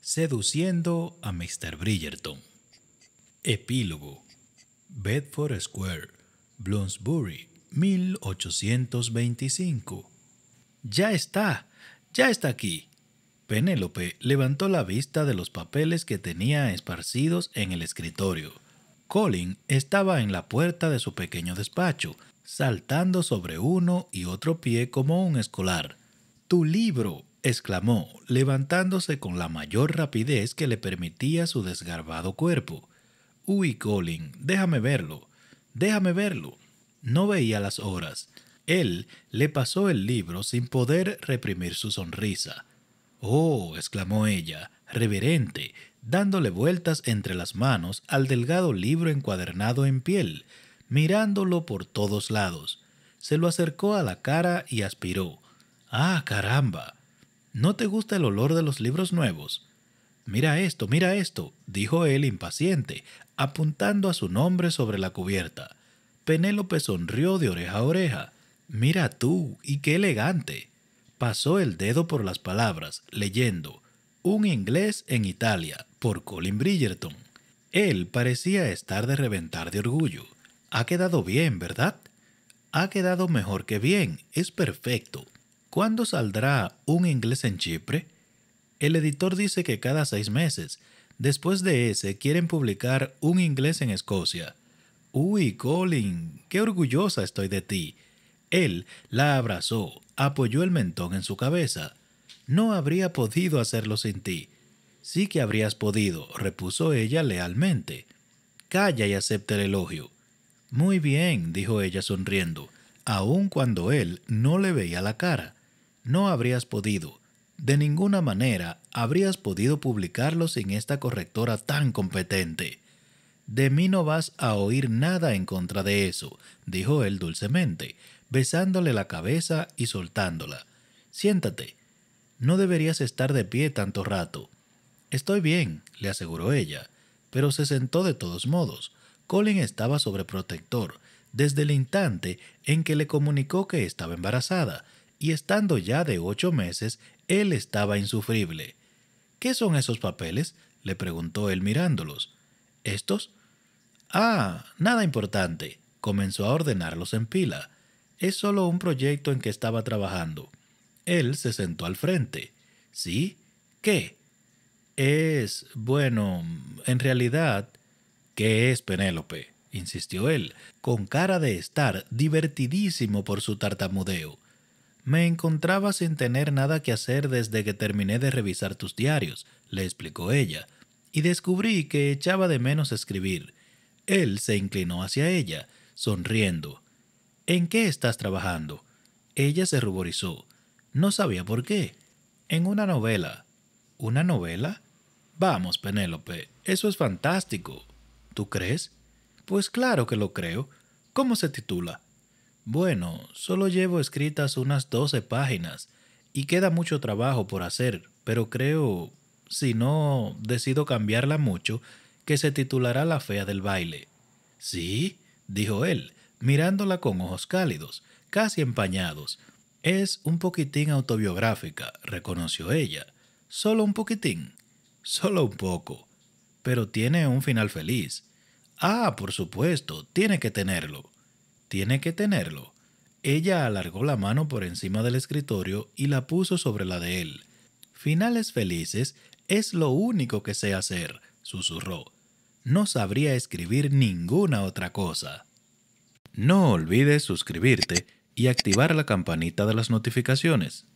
Seduciendo a Mr. Bridgerton. Epílogo. Bedford Square, Bloomsbury, 1825. Ya está, ya está aquí. Penélope levantó la vista de los papeles que tenía esparcidos en el escritorio. Colin estaba en la puerta de su pequeño despacho, saltando sobre uno y otro pie como un escolar. Tu libro, exclamó, levantándose con la mayor rapidez que le permitía su desgarbado cuerpo. Uy, Colin, déjame verlo, déjame verlo. No veía las horas. Él le pasó el libro sin poder reprimir su sonrisa. Oh, exclamó ella, reverente, dándole vueltas entre las manos al delgado libro encuadernado en piel, mirándolo por todos lados. Se lo acercó a la cara y aspiró. ¡Ah, caramba! ¿No te gusta el olor de los libros nuevos? Mira esto, mira esto, dijo él impaciente, apuntando a su nombre sobre la cubierta. Penélope sonrió de oreja a oreja. Mira tú, y qué elegante. Pasó el dedo por las palabras, leyendo. Un inglés en Italia, por Colin Bridgerton. Él parecía estar de reventar de orgullo. Ha quedado bien, ¿verdad? Ha quedado mejor que bien, es perfecto. ¿Cuándo saldrá un inglés en Chipre? El editor dice que cada seis meses. Después de ese, quieren publicar un inglés en Escocia. Uy, Colin, qué orgullosa estoy de ti. Él la abrazó, apoyó el mentón en su cabeza. No habría podido hacerlo sin ti. Sí que habrías podido, repuso ella lealmente. Calla y acepta el elogio. Muy bien, dijo ella sonriendo, aun cuando él no le veía la cara. No habrías podido, de ninguna manera, habrías podido publicarlo sin esta correctora tan competente. De mí no vas a oír nada en contra de eso, dijo él dulcemente, besándole la cabeza y soltándola. Siéntate. No deberías estar de pie tanto rato. Estoy bien, le aseguró ella, pero se sentó de todos modos. Colin estaba sobreprotector desde el instante en que le comunicó que estaba embarazada, y estando ya de ocho meses, él estaba insufrible. ¿Qué son esos papeles? le preguntó él mirándolos. ¿Estos? Ah, nada importante. Comenzó a ordenarlos en pila. Es solo un proyecto en que estaba trabajando. Él se sentó al frente. ¿Sí? ¿Qué? Es, bueno, en realidad, ¿qué es Penélope? insistió él, con cara de estar divertidísimo por su tartamudeo. Me encontraba sin tener nada que hacer desde que terminé de revisar tus diarios, le explicó ella, y descubrí que echaba de menos escribir. Él se inclinó hacia ella, sonriendo. ¿En qué estás trabajando? Ella se ruborizó. No sabía por qué. En una novela. ¿Una novela? Vamos, Penélope, eso es fantástico. ¿Tú crees? Pues claro que lo creo. ¿Cómo se titula? Bueno, solo llevo escritas unas doce páginas y queda mucho trabajo por hacer, pero creo, si no decido cambiarla mucho, que se titulará La Fea del Baile. Sí, dijo él, mirándola con ojos cálidos, casi empañados. Es un poquitín autobiográfica, reconoció ella. Solo un poquitín. Solo un poco. Pero tiene un final feliz. Ah, por supuesto, tiene que tenerlo. Tiene que tenerlo. Ella alargó la mano por encima del escritorio y la puso sobre la de él. Finales felices es lo único que sé hacer, susurró. No sabría escribir ninguna otra cosa. No olvides suscribirte y activar la campanita de las notificaciones.